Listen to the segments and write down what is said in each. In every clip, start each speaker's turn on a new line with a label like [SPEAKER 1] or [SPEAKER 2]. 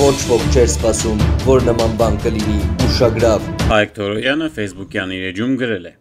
[SPEAKER 1] ոչ ոք չէր սպասում, որ նման բան կլինի ուշագրավ։ Հայկ Թորոյանը Facebook-յան իր էջում գրել է.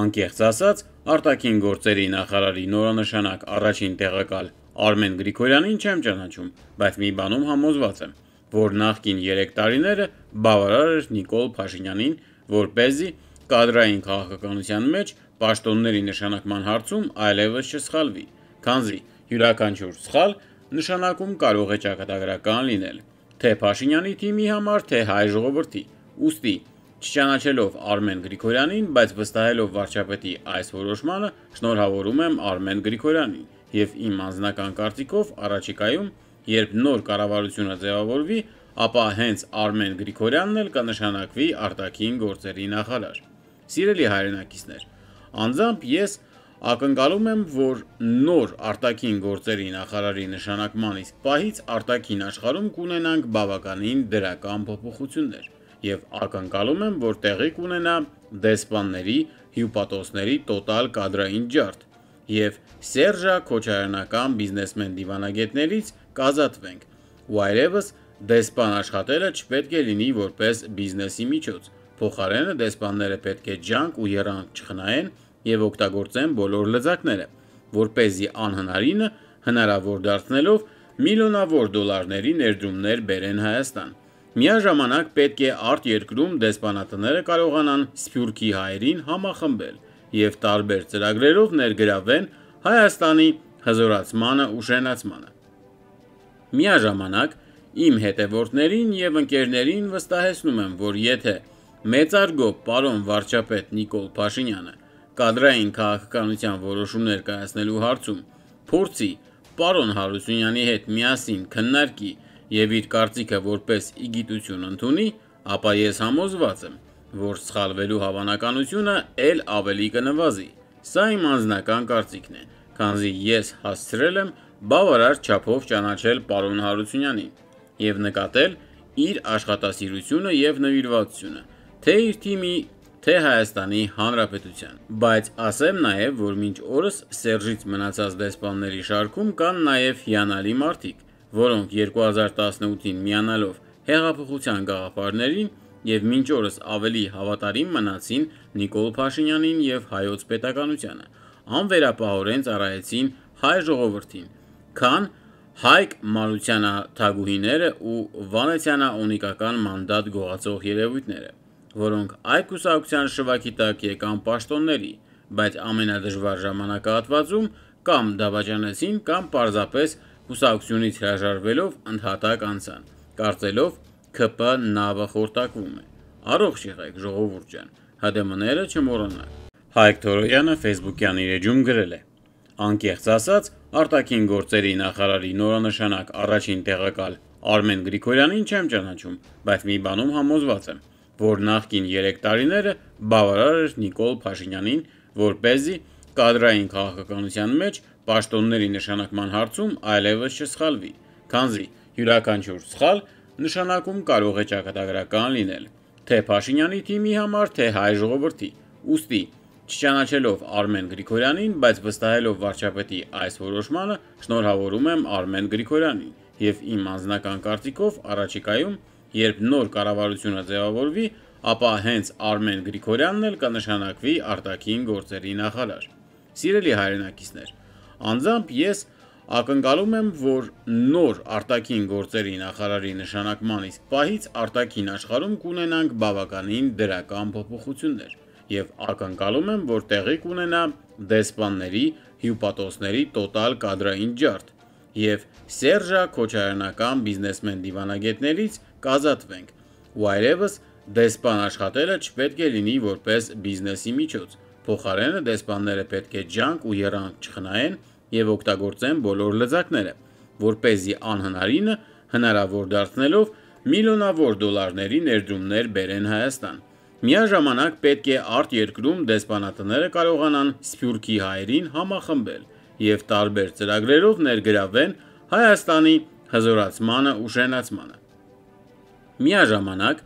[SPEAKER 1] Անկեղծ ասած, արտաքին գործերի նախարարի նորանշանակ առաջին տեղակալ Արմեն Գրիգորյանին չեմ ճանաչում, բայց մի բանում համոզված եմ, որ նախկին 3 տարիները բավարար էր Նիկոլ Փաշինյանին, որ เป զի կադրային քաղաքականության մեջ պաշտոնների նշանակման հարցում այլևս չսխալվի, քանզի յուրաքանչյուր սխալ նշանակում կարող է ճակատագրական լինել թե Փաշինյանի թիմի համար, թե հայ ժողովրդի։ Ոստի չճանաչելով Արմեն Գրիգորյանին, բայց վստահելով վարչապետի այս որոշմանը, շնորհավորում եմ Արմեն Գրիգորյանին եւ իմ անձնական կարծիքով առաջիկայում, երբ նոր կառավարությունը ձևավորվի, ապա հենց Արմեն Գրիգորյանն էլ կնշանակվի արտաքին գործերի նախարար։ Սիրելի հայրենակիցներ, անձամբ ես Ակնկալում եմ, որ նոր արտաքին գործերի նախարարի նշանակման իսկ պահից արտաքին աշխարհում կունենանք բավականին դրական փոփոխություններ եւ ակնկալում եմ, որ տեղի կունենա դեսպանների, հյուպատոսների տոտալ կադրային ջարդ եւ Սերժա Քոչարյանական բիզնեսմեն դիվանագետներից կազատվենք։ Ու այլևս դեսպան աշխատելը չպետք է լինի որպես բիզնեսի միջոց։ Փոխարենը դեսպանները պետք է ջանք ու երանք չխնայեն եւ օգտագործեն բոլոր լծակները, որ เป զի անհնարինը հնարավոր դարձնելով միլիոնավոր դոլարների ներդրումներ բերեն Հայաստան։ Միաժամանակ պետք է արտ երկրում դեսպանատները կարողանան Սփյուռքի հայերին համախմբել եւ տարբեր ծրագրերով ներգրավեն Հայաստանի հզորացմանը ու շենացմանը։ Միաժամանակ իմ հետևորդներին եւ ընկերներին վստահեցնում եմ, որ եթե մեծարգո պարոն վարչապետ Նիկոլ Փաշինյանը կադրային քաղաքականության որոշում ներկայացնելու հարցում փորձի պարոն Հարությունյանի հետ միասին քննարկի եւ իր կարծիքը որպես իգիտություն ընդունի, ապա ես համոզված եմ, որ սխալվելու հավանականությունը ել ավելի կնվազի։ Սա իմ անձնական կարծիքն է, քանզի ես հասցրել եմ բավարար չափով ճանաչել պարոն Հարությունյանին եւ նկատել իր աշխատասիրությունը եւ նվիրվածությունը, թե իր թիմի թե Հայաստանի Հանրապետության։ Բայց ասեմ նաև, որ մինչ օրս Սերժից մնացած դեսպանների շարքում կան նաև հիանալի մարդիկ, որոնք 2018-ին միանալով հեղափոխության գաղափարներին եւ մինչ օրս ավելի հավատարիմ մնացին Նիկոլ Փաշինյանին եւ հայոց պետականությանը։ Անվերապահորեն ծառայեցին հայ ժողովրդին, քան Հայկ Մարությանը թագուհիները ու Վանեցյանը ունիկական մանդատ գողացող երևույթները որոնք այ կուսակցության շվակի տակ եկան պաշտոնների, բայց ամենադժվար ժամանակահատվածում կամ դավաճանեցին կամ պարզապես կուսակցությունից հրաժարվելով ընդհատակ անցան, կարծելով ԿՊ նավը խորտակվում է։ Առողջ եղեք, ժողովուրդ ջան, ՀԴՄ-ները չմոռանաք։ Հայկ Թորոյանը Facebook-յան իր էջում գրել է. Անկեղծ ասած, արտաքին գործերի նախարարի նորանշանակ առաջին տեղակալ Արմեն Գրիգորյանին չեմ ճանաչում, բայց մի բանում համոզված եմ, որ նախկին 3 տարիները բավարար էր Նիկոլ Փաշինյանին, որ เป զի կադրային քաղաքականության մեջ պաշտոնների նշանակման հարցում այլևս չսխալվի, քանզի յուրաքանչյուր սխալ նշանակում կարող է ճակատագրական լինել, թե Փաշինյանի թիմի համար, թե հայ ժողովրդի։ Ոստի չճանաչելով Արմեն Գրիգորյանին, բայց վստահելով վարչապետի այս որոշմանը, շնորհավորում եմ Արմեն Գրիգորյանին եւ իմ անձնական կարծիքով առաջիկայում Երբ նոր կառավարությունը ձևավորվի, ապա հենց Արմեն Գրիգորյանն էլ կնշանակվի արտաքին գործերի նախարար։ Սիրելի հայրենակիցներ, անձամբ ես ակնկալում եմ, որ նոր արտաքին գործերի նախարարի նշանակման իսկ պահից արտաքին աշխարհում կունենանք բավականին դրական փոփոխություններ եւ ակնկալում եմ, որ տեղի կունենա դեսպանների, հյուպատոսների տոտալ կադրային ջարդ եւ Սերժա Քոչարյանական բիզնեսմեն դիվանագետներից կազատվենք, ու այլևս դեսպան աշխատելը չպետք է լինի որպես բիզնեսի միջոց։ Փոխարենը դեսպանները պետք է ջանք ու երանք չխնայեն եւ օգտագործեն բոլոր լծակները, որ เป զի անհնարինը հնարավոր դարձնելով միլիոնավոր դոլարների ներդրումներ բերեն Հայաստան։ Միաժամանակ պետք է արտ երկրում դեսպանատները կարողանան Սփյուռքի հայերին համախմբել եւ տարբեր ծրագրերով ներգրավեն Հայաստանի հզորացմանը ու շենացմանը։ Միաժամանակ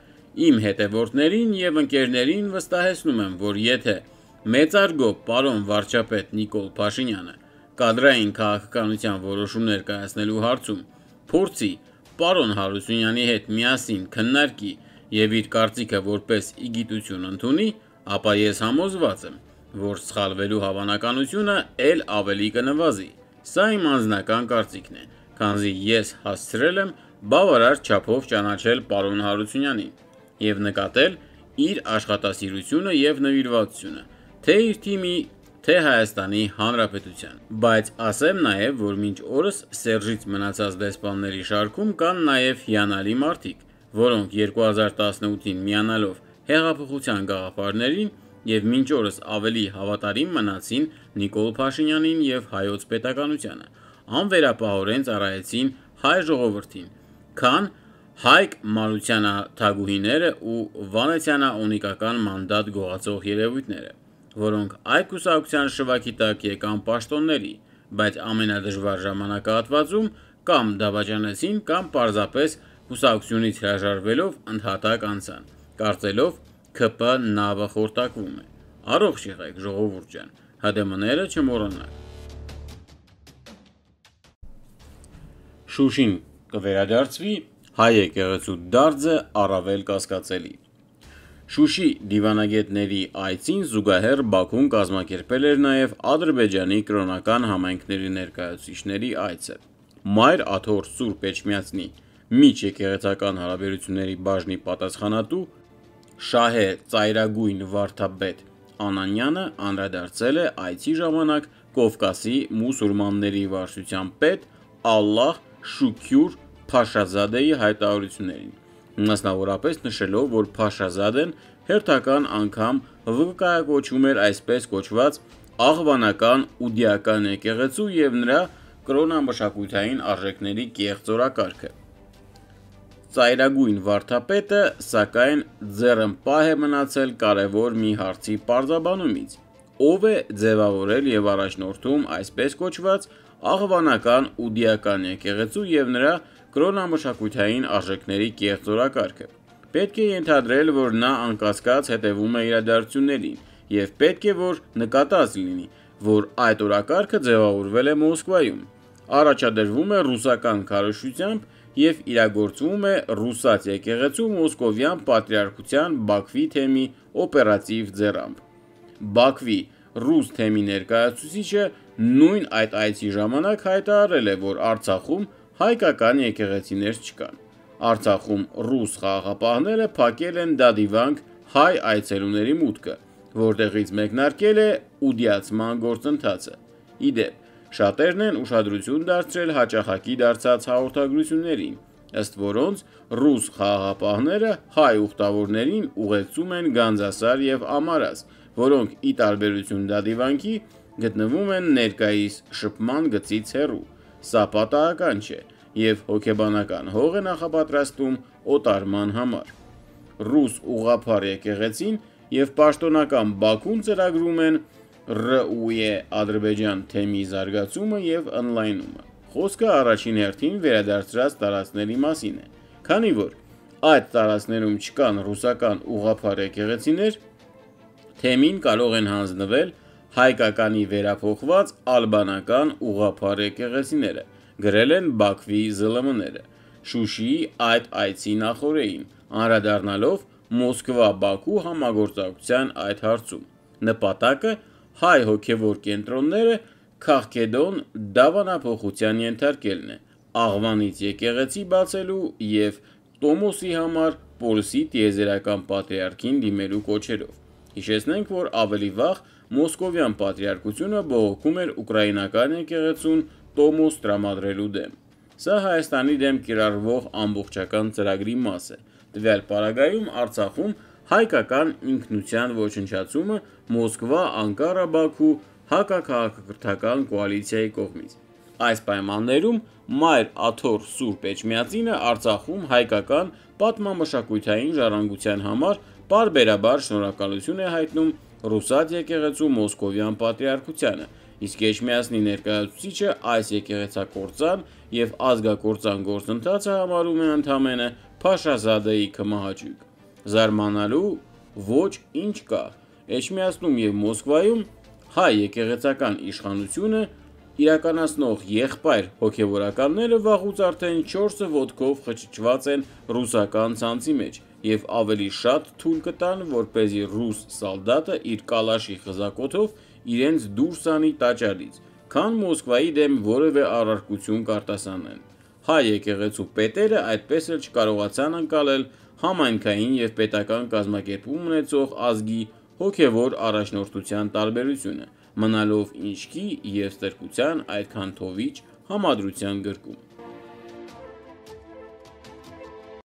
[SPEAKER 1] իմ հետևորդներին եւ ընկերներին վստահեցնում եմ, որ եթե մեծարգո պարոն վարչապետ Նիկոլ Փաշինյանը կադրային քաղաքականության որոշումներ կայացնելու հարցում փորձի պարոն Հարությունյանի հետ միասին քննարկի եւ իր կարծիքը որպես իգիտություն ընդունի, ապա ես համոզված եմ, որ սխալվելու հավանականությունը ել ավելի կնվազի։ Սա իմ անձնական կարծիքն է, քանզի ես հասցրել եմ բավարար չափով ճանաչել պարոն Հարությունյանին եւ նկատել իր աշխատասիրությունը եւ նվիրվածությունը, թե իր թիմի, թե Հայաստանի Հանրապետության։ Բայց ասեմ նաեւ, որ մինչ օրս Սերժից մնացած դեսպանների շարքում կան նաեւ հիանալի մարդիկ, որոնք 2018-ին միանալով հեղափոխության գաղափարներին եւ մինչ օրս ավելի հավատարիմ մնացին Նիկոլ Փաշինյանին եւ հայոց պետականությանը։ Անվերապահորեն ծառայեցին հայ ժողովրդին քան Հայկ Մարությանը թագուհիները ու Վանեցյանը ունիկական մանդատ գողացող երևույթները, որոնք այդ կուսակցության շվաքի տակ եկան պաշտոնների, բայց ամենադժվար ժամանակահատվածում կամ դավաճանեցին կամ պարզապես կուսակցությունից հրաժարվելով ընդհատակ անցան, կարծելով ԿՊ նավը խորտակվում է։ Առողջ եղեք, ժողովուրդ ջան, ՀԴՄ-ները չմոռանաք։ Շուշին կվերադարձվի հայ եկեղեցու դարձը առավել կասկածելի։ Շուշի դիվանագետների այցին զուգահեռ Բաքուն կազմակերպել էր նաև Ադրբեջանի կրոնական համայնքների ներկայացուցիչների այցը։ Մայր Աթոր Սուրբ Էջմիածնի միջ եկեղեցական հարաբերությունների բաժնի պատասխանատու Շահե Ծայրագույն Վարդապետ Անանյանը անդրադարձել է այցի ժամանակ Կովկասի մուսուլմանների վարչության պետ Ալլահ Շուքյուր Փաշազադեի հայտարարություններին։ Մասնավորապես նշելով, որ Փաշազադեն հերթական անգամ վկայակոչում էր այսպես կոչված աղվանական ուդիական եկեղեցու եւ նրա կրոնամշակութային արժեքների կեղծորակարգը։ Ծայրագույն վարդապետը, սակայն ձեռնպահ է մնացել կարևոր մի հարցի պարզաբանումից։ Ով է ձևավորել եւ առաջնորդում այսպես կոչված աղվանական ուդիական եկեղեցու եւ նրա կրոնամշակութային արժեքների կեղծ օրակարգը։ Պետք է ենթադրել, որ նա անկասկած հետևում է իրադարձություններին եւ պետք է որ նկատած լինի, որ այդ օրակարգը ձևավորվել է Մոսկվայում, առաջադրվում է ռուսական քարոշությամբ եւ իրագործվում է ռուսաց եկեղեցու մոսկովյան պատրիարքության Բաքվի թեմի օպերատիվ ձեռամբ։ Բաքվի ռուս թեմի ներկայացուցիչը նույն այդ այցի ժամանակ հայտարարել է, որ Արցախում հայկական եկեղեցիներ չկան։ Արցախում ռուս խաղաղապահները փակել են դադիվանք հայ այցելուների մուտքը, որտեղից մեկնարկել է ուդիացման գործընթացը։ Իդեպ, շատերն են ուշադրություն դարձրել հաճախակի դարձած հաղորդագրություններին, ըստ որոնց ռուս խաղաղապահները հայ ուխտավորներին ուղեկցում են Գանձասար եւ Ամարաս, որոնք ի տարբերություն դադիվանքի գտնվում են ներկայիս շփման գծից հեռու։ Սա պատահական չէ եւ հոգեբանական հող է նախապատրաստում օտարման համար։ Ռուս ուղափար եկեղեցին եւ պաշտոնական Բաքուն ծրագրում են ՌՈՒԵ Ադրբեջան թեմի զարգացումը եւ օնլայնումը։ Խոսքը առաջին հերթին վերադարձրած տարածքների մասին է, քանի որ այդ տարածքներում չկան ռուսական ուղափար եկեղեցիներ, թեմին կարող են հանձնվել հայկականի վերափոխված ալբանական ուղափար եկեղեցիները, գրել են Բաքվի ԶԼՄ-ները։ Շուշիի այդ այցի նախորդեին, անդրադառնալով Մոսկվա-Բաքու համագործակցության այդ հարցում։ Նպատակը հայ հոգևոր կենտրոնները քաղքեդոն դավանափոխության ենթարկելն է, աղվանից եկեղեցի բացելու եւ Տոմոսի համար Պոլսի տիեզերական պատրիարքին դիմելու կոչերով։ Հիշեցնենք, որ ավելի վաղ Մոսկովյան պատրիարքությունը բողոքում էր ուկրաինական եկեղեցուն տոմոս տրամադրելու դեմ։ Սա Հայաստանի դեմ կիրառվող ամբողջական ծրագրի մաս է։ Տվյալ պարագայում Արցախում հայկական ինքնության ոչնչացումը Մոսկվա, Անկարա, Բաքու հակակաղակրթական կոալիցիայի կողմից։ Այս պայմաններում Մայր Աթոռ Սուրբ Էջմիածինը Արցախում հայկական պատմամշակութային ժառանգության համար պարբերաբար շնորհակալություն է հայտնում Ռուսաթ եկեղեցու Մոսկովյան պատրիարքությանը, իսկ Էջմիածնի ներկայացուցիչը այս եկեղեցակործան եւ ազգակործան գործընթացը համարում է ընդամենը Փաշազադեի կմահաճյուկ։ Զարմանալու ոչ ինչ կա։ Էջմիածնում եւ Մոսկվայում հայ եկեղեցական իշխանությունը իրականացնող եղբայր հոգևորականները վաղուց արդեն 4-ը ոտքով խճճված են ռուսական ցանցի մեջ եւ ավելի շատ թույլ կտան, որպեսզի ռուս սալդատը իր կալաշի խզակոթով իրենց դուրս անի տաճարից, քան Մոսկվայի դեմ որևէ առարկություն կարտասանեն։ Հայ եկեղեցու պետերը այդպես էլ չկարողացան անցալել համայնքային եւ պետական կազմակերպում ունեցող ազգի հոգևոր առաջնորդության տարբերությունը մնալով ինչքի և ստրկության այդ քանթովիչ համադրության գրկում։